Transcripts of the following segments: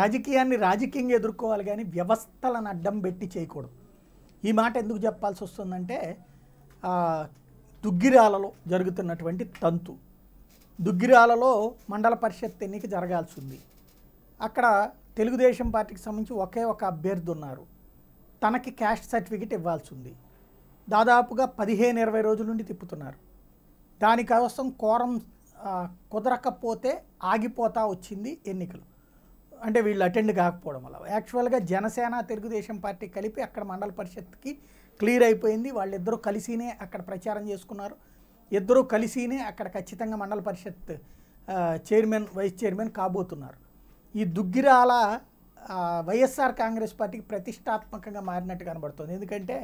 రాజకీయాన్ని రాజకీయంగా ఎదుర్కోవాలి కానీ వ్యవస్థలను అడ్డం పెట్టి చేయకూడదు ఈ మాట ఎందుకు చెప్పాల్సి వస్తుందంటే దుగ్గిరాలలో జరుగుతున్నటువంటి తంతు దుగ్గిరాలలో మండల పరిషత్ ఎన్నిక జరగాల్సి ఉంది అక్కడ తెలుగుదేశం పార్టీకి సంబంధించి ఒకే ఒక అభ్యర్థి ఉన్నారు తనకి క్యాస్ట్ సర్టిఫికేట్ ఇవ్వాల్సి ఉంది దాదాపుగా పదిహేను ఇరవై రోజుల నుండి తిప్పుతున్నారు దానికోసం కోరం కుదరకపోతే ఆగిపోతా వచ్చింది ఎన్నికలు అంటే వీళ్ళు అటెండ్ కాకపోవడం వల్ల యాక్చువల్గా జనసేన తెలుగుదేశం పార్టీ కలిపి అక్కడ మండల పరిషత్కి క్లియర్ అయిపోయింది వాళ్ళిద్దరూ కలిసినే అక్కడ ప్రచారం చేసుకున్నారు ఇద్దరూ కలిసినే అక్కడ ఖచ్చితంగా మండల పరిషత్ చైర్మన్ వైస్ చైర్మన్ కాబోతున్నారు ఈ దుగ్గిరాల వైఎస్ఆర్ కాంగ్రెస్ పార్టీకి ప్రతిష్టాత్మకంగా మారినట్టు కనబడుతుంది ఎందుకంటే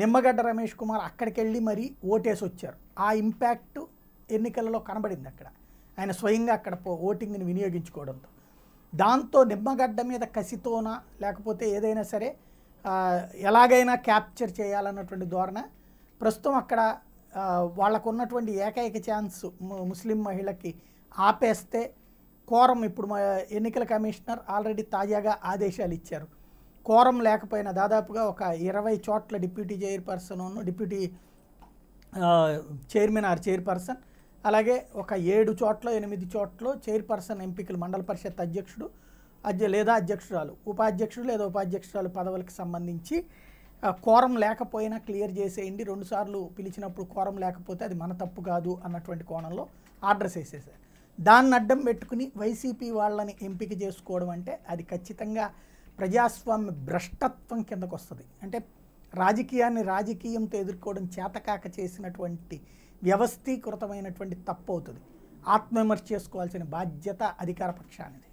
నిమ్మగడ్డ రమేష్ కుమార్ అక్కడికి వెళ్ళి మరీ ఓటేసి వచ్చారు ఆ ఇంపాక్ట్ ఎన్నికలలో కనబడింది అక్కడ ఆయన స్వయంగా అక్కడ ఓటింగ్ని వినియోగించుకోవడంతో దాంతో నిమ్మగడ్డ మీద కసితోన లేకపోతే ఏదైనా సరే ఎలాగైనా క్యాప్చర్ చేయాలన్నటువంటి ధోరణ ప్రస్తుతం అక్కడ వాళ్ళకు ఉన్నటువంటి ఏకైక ఛాన్స్ ముస్లిం మహిళకి ఆపేస్తే కోరం ఇప్పుడు మా ఎన్నికల కమిషనర్ ఆల్రెడీ తాజాగా ఆదేశాలు ఇచ్చారు కోరం లేకపోయినా దాదాపుగా ఒక ఇరవై చోట్ల deputy chairperson deputy chairman or chairperson అలాగే ఒక ఏడు చోట్ల ఎనిమిది చోట్ల చైర్పర్సన్ ఎంపికలు మండల పరిషత్ అధ్యక్షుడు అధ్య లేదా అధ్యక్షురాలు ఉపాధ్యక్షుడు లేదా ఉపాధ్యక్షురాలు పదవులకు సంబంధించి కోరం లేకపోయినా క్లియర్ చేసేయండి రెండుసార్లు పిలిచినప్పుడు కోరం లేకపోతే అది మన తప్పు కాదు అన్నటువంటి కోణంలో ఆర్డర్స్ వేసేసారు దాన్ని అడ్డం పెట్టుకుని వైసీపీ వాళ్ళని ఎంపిక చేసుకోవడం అంటే అది ఖచ్చితంగా ప్రజాస్వామ్య భ్రష్టత్వం కిందకు వస్తుంది అంటే రాజకీయాన్ని రాజకీయంతో ఎదుర్కోవడం చేతకాక చేసినటువంటి వ్యవస్థీకృతమైనటువంటి తప్పు అవుతుంది ఆత్మవిమర్శ చేసుకోవాల్సిన బాధ్యత అధికార పక్షానిది